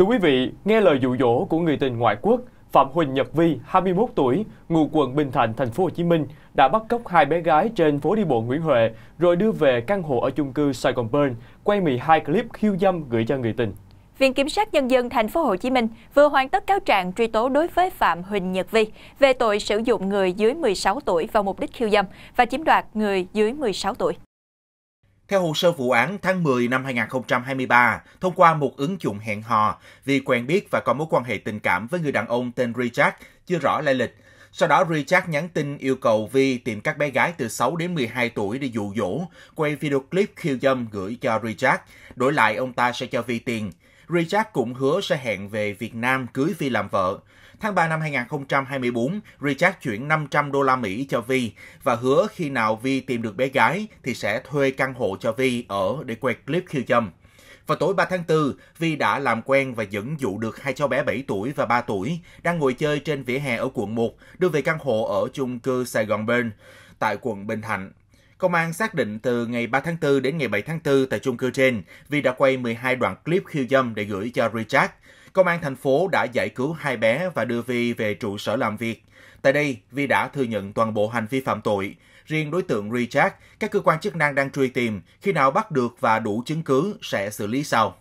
Thưa quý vị, nghe lời dụ dỗ của người tình ngoại quốc, Phạm Huỳnh Nhật Vi, 21 tuổi, ngụ quận Bình Thạnh, thành phố Hồ Chí Minh, đã bắt cóc hai bé gái trên phố đi bộ Nguyễn Huệ rồi đưa về căn hộ ở chung cư Sài Gòn Pearl, quay 12 clip khiêu dâm gửi cho người tình. Viện kiểm sát nhân dân thành phố Hồ Chí Minh vừa hoàn tất cáo trạng truy tố đối với Phạm Huỳnh Nhật Vi về tội sử dụng người dưới 16 tuổi vào mục đích khiêu dâm và chiếm đoạt người dưới 16 tuổi. Theo hồ sơ vụ án, tháng 10 năm 2023, thông qua một ứng dụng hẹn hò, vì quen biết và có mối quan hệ tình cảm với người đàn ông tên Richard, chưa rõ lai lịch. Sau đó Richard nhắn tin yêu cầu Vi tìm các bé gái từ 6 đến 12 tuổi để dụ dỗ, quay video clip khiêu dâm gửi cho Richard, đổi lại ông ta sẽ cho Vi tiền. Richard cũng hứa sẽ hẹn về Việt Nam cưới Vi làm vợ. Tháng 3 năm 2024, Richard chuyển 500 đô la Mỹ cho Vi và hứa khi nào Vi tìm được bé gái thì sẽ thuê căn hộ cho Vi ở để quay clip khiêu dâm. Vào tối 3 tháng 4, Vi đã làm quen và dẫn dụ được hai cháu bé 7 tuổi và 3 tuổi đang ngồi chơi trên vỉa hè ở quận 1, đưa về căn hộ ở chung cư Sài Gòn Bên tại quận Bình Thạnh. Công an xác định từ ngày 3 tháng 4 đến ngày 7 tháng 4 tại chung cư trên, Vi đã quay 12 đoạn clip khiêu dâm để gửi cho Richard. Công an thành phố đã giải cứu hai bé và đưa Vi về trụ sở làm việc. Tại đây, Vi đã thừa nhận toàn bộ hành vi phạm tội. Riêng đối tượng Richard, các cơ quan chức năng đang truy tìm, khi nào bắt được và đủ chứng cứ sẽ xử lý sau.